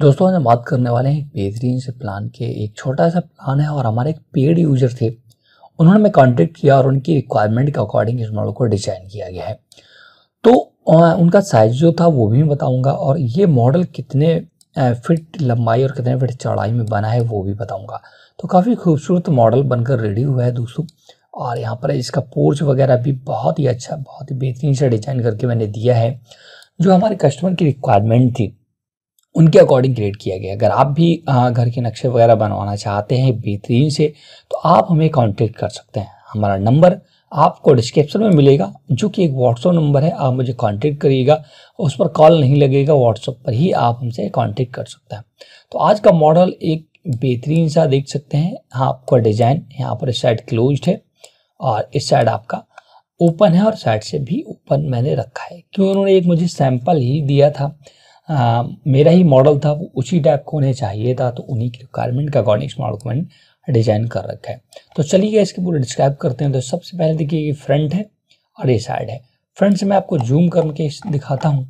दोस्तों आज हम बात करने वाले हैं एक बेहतरीन से प्लान के एक छोटा सा प्लान है और हमारे एक पेड यूजर थे उन्होंने हमें कॉन्टेक्ट किया और उनकी रिक्वायरमेंट के अकॉर्डिंग इस मॉडल को डिजाइन किया गया है तो उनका साइज जो था वो भी मैं बताऊंगा और ये मॉडल कितने फिट लंबाई और कितने फिट चौड़ाई में बना है वो भी बताऊंगा तो काफ़ी खूबसूरत मॉडल बनकर रेडी हुआ है दोस्तों और यहाँ पर इसका पोर्च वगैरह भी बहुत ही अच्छा बहुत ही बेहतरीन से डिजाइन करके मैंने दिया है जो हमारे कस्टमर की रिक्वायरमेंट थी उनके अकॉर्डिंग ग्रेड किया गया अगर आप भी घर के नक्शे वगैरह बनवाना चाहते हैं बेहतरीन से तो आप हमें कॉन्टेक्ट कर सकते हैं हमारा नंबर आपको डिस्क्रिप्शन में मिलेगा जो कि एक व्हाट्सअप नंबर है आप मुझे कांटेक्ट करिएगा उस पर कॉल नहीं लगेगा व्हाट्सअप पर ही आप हमसे कांटेक्ट कर सकते हैं तो आज का मॉडल एक बेहतरीन सा देख सकते हैं हाँ आपका डिज़ाइन यहाँ पर इस साइड क्लोज है और इस साइड आपका ओपन है और साइड से भी ओपन मैंने रखा है क्यों उन्होंने एक मुझे सैम्पल ही दिया था आ, मेरा ही मॉडल था वो उसी टाइप को उन्हें चाहिए था तो उन्हीं की रिक्वायरमेंट के अकॉर्डिंग को मैंने डिजाइन कर रखा है तो चलिए इसके पूरे डिस्क्राइब करते हैं तो सबसे पहले देखिए फ्रंट है और ये साइड है फ्रंट से मैं आपको जूम करके दिखाता हूँ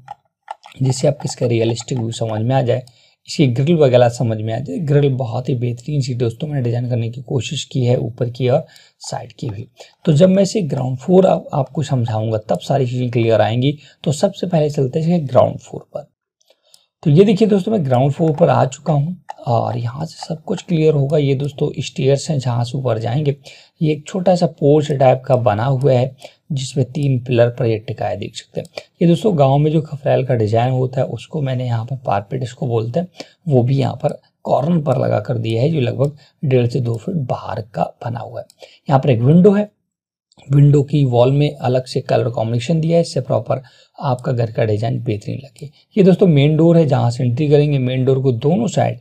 जिससे आपको इसका रियलिस्टिक व्यू समझ में आ जाए इसकी ग्रिल वगैरह समझ में आ जाए ग्रिल बहुत ही बेहतरीन सी दोस्तों मैंने डिज़ाइन करने की कोशिश की है ऊपर की और साइड की भी तो जब मैं इसे ग्राउंड फ्लोर आप, आपको समझाऊंगा तब सारी चीज़ें क्लियर आएंगी तो सबसे पहले चलते हैं ग्राउंड फ्लोर पर तो ये देखिए दोस्तों मैं ग्राउंड फ्लोर पर आ चुका हूँ और यहाँ से सब कुछ क्लियर होगा ये दोस्तों स्टेयर्स हैं जहाँ से ऊपर जाएंगे ये एक छोटा सा पोर्च टाइप का बना हुआ है जिसमें तीन पिलर पर ये टिकाया देख सकते हैं ये दोस्तों गांव में जो खफरेल का डिज़ाइन होता है उसको मैंने यहाँ पर पारपेट इसको बोलते हैं वो भी यहाँ पर कॉर्नर पर लगा कर दिया है जो लगभग डेढ़ से दो फीट बाहर का बना हुआ है यहाँ पर एक विंडो है विंडो की वॉल में अलग से कलर कॉम्बिनेशन दिया है इससे प्रॉपर आपका घर का डिज़ाइन बेहतरीन लगे ये दोस्तों मेन डोर है जहाँ से एंट्री करेंगे मेन डोर को दोनों साइड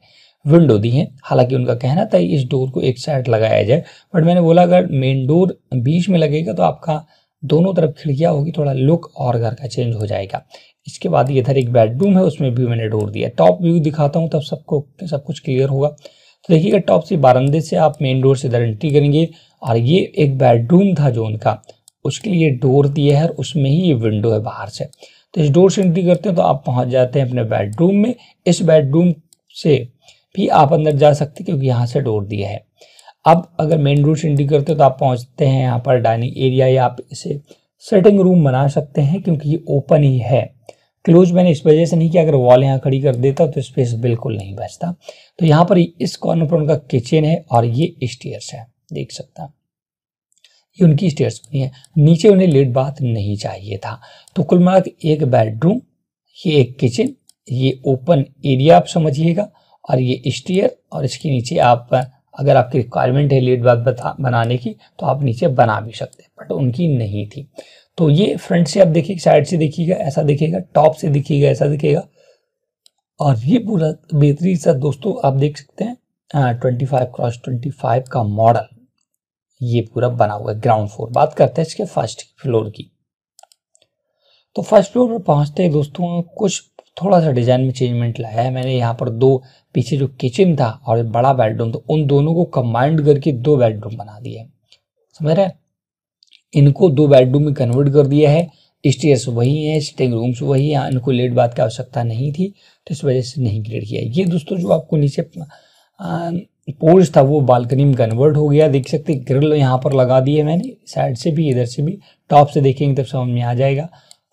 विंडो दी है हालांकि उनका कहना था इस डोर को एक साइड लगाया जाए बट मैंने बोला अगर मेन डोर बीच में लगेगा तो आपका दोनों तरफ खिड़कियाँ होगी थोड़ा लुक और घर का चेंज हो जाएगा इसके बाद इधर एक बेडरूम है उसमें भी मैंने डोर दिया टॉप व्यू दिखाता हूँ तब सबको सब कुछ क्लियर होगा तो देखिएगा टॉप से बारंदे से आप मेन डोर से इधर एंट्री करेंगे और ये एक बेडरूम था जो उनका उसके लिए डोर दिया है और उसमें ही ये विंडो है बाहर से तो इस डोर से एंट्री करते हैं तो आप पहुंच जाते हैं अपने बेडरूम में इस बेडरूम से भी आप अंदर जा सकते क्योंकि यहाँ से डोर दिया है अब अगर मेन रूम से एंट्री करते हो तो आप पहुँचते हैं यहाँ पर डाइनिंग एरिया या आप इसे सेटिंग रूम बना सकते हैं क्योंकि ये ओपन ही है क्लोज मैंने इस वजह से नहीं किया अगर वॉल यहाँ खड़ी कर देता तो स्पेस बिल्कुल नहीं बचता तो यहाँ पर इस कॉर्नर पर उनका किचन है और ये स्टेयर्स है देख सकता ये उनकी स्टेयर्स बनी है नीचे उन्हें लेट बाथ नहीं चाहिए था तो कुल मिला एक बेडरूम ये एक किचन ये ओपन एरिया आप समझिएगा और ये स्टेयर और इसके नीचे आप अगर आपकी रिक्वायरमेंट है लेट बाथ बनाने की तो आप नीचे बना भी सकते हैं बट उनकी नहीं थी तो ये फ्रंट से आप देखिए साइड से देखिएगा ऐसा दिखेगा टॉप से दिखिएगा ऐसा दिखेगा और ये पूरा बेहतरीन सा दोस्तों आप देख सकते हैं twenty five cross twenty five का मॉडल ये पूरा बना हुआ है ग्राउंड फ्लोर बात करते हैं इसके फर्स्ट फ्लोर की तो फर्स्ट फ्लोर पर पहुंचते हैं दोस्तों कुछ थोड़ा सा डिजाइन में चेंजमेंट लाया है मैंने यहाँ पर दो पीछे जो किचन था और बड़ा बेडरूम तो उन दोनों को कंबाइंड करके दो बेडरूम बना दिया है समझ रहे इनको दो बेडरूम में कन्वर्ट कर दिया है स्टेयर्स वही है सिटिंग रूम्स वही हैं इनको लेट बात की आवश्यकता नहीं थी तो इस वजह से नहीं क्रिएट किया ये दोस्तों जो आपको नीचे पोर्च था वो बालकनी में कन्वर्ट हो गया देख सकते ग्रिल यहाँ पर लगा दी है मैंने साइड से भी इधर से भी टॉप से देखेंगे तब समझ में आ जाएगा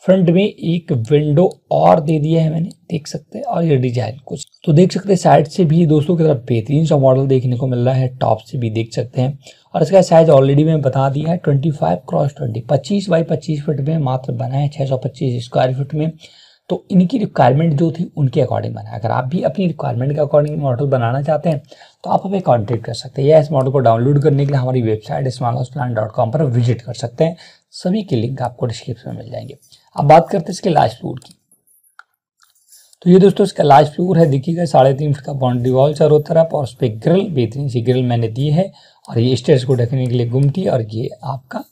फ्रंट में एक विंडो और दे दिया है मैंने देख सकते हैं और ये डिजाइन कुछ तो देख सकते हैं साइड से भी दोस्तों की तरफ बेहतरीन सा मॉडल देखने को मिल रहा है टॉप से भी देख सकते हैं और इसका साइज ऑलरेडी मैं बता दिया है 25 क्रॉस 20 25 बाई 25 फीट में मात्र बना है 625 स्क्वायर फीट में तो इनकी रिक्वायरमेंट जो थी उनके अकॉर्डिंग बनाए अगर आप भी अपनी रिक्वायरमेंट के अकॉर्डिंग मॉडल बनाना चाहते हैं तो आप हमें कॉन्टेक्ट कर सकते हैं या इस मॉडल को डाउनलोड करने के लिए हमारी website small house plan dot com पर विजिट कर सकते हैं सभी के लिंक आपको डिस्क्रिप्शन में मिल जाएंगे अब बात करते हैं इसके लाइफ फ्लोर की तो ये दोस्तों इसका लाइफ फ्लोर है देखिएगा साढ़े तीन फीट का बाउंड्री वॉल चारों तरफ और उस पर ग्रिल बेहतरीन सी ग्रिल मैंने दी है और ये स्टेज को ढकने के लिए गुमटी और ये आपका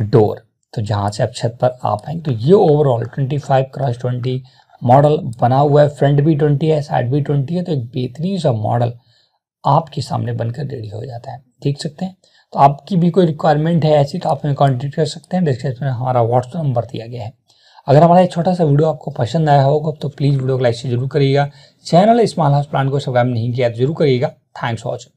डोर तो जहाँ से आप छत पर आ पाएंगे तो ये ओवरऑल 25 क्रॉस ट्वेंटी मॉडल बना हुआ है फ्रंट भी 20 है साइड भी 20 है तो एक बेहतरीन सा मॉडल आपके सामने बनकर रेडी हो जाता है देख सकते हैं तो आपकी भी कोई रिक्वायरमेंट है ऐसी तो आप हमें कॉन्टेक्ट कर सकते हैं डिस्क्रिप्शन में हमारा व्हाट्सअप नंबर दिया गया है अगर हमारा ये छोटा सा वीडियो आपको पसंद आया होगा तो प्लीज़ वीडियो को लाइक से जरूर करिएगा चैनल स्मॉल हाउस प्लान को सब्सक्राइब नहीं किया तो जरूर करिएगा थैंक्स फॉर वॉचिंग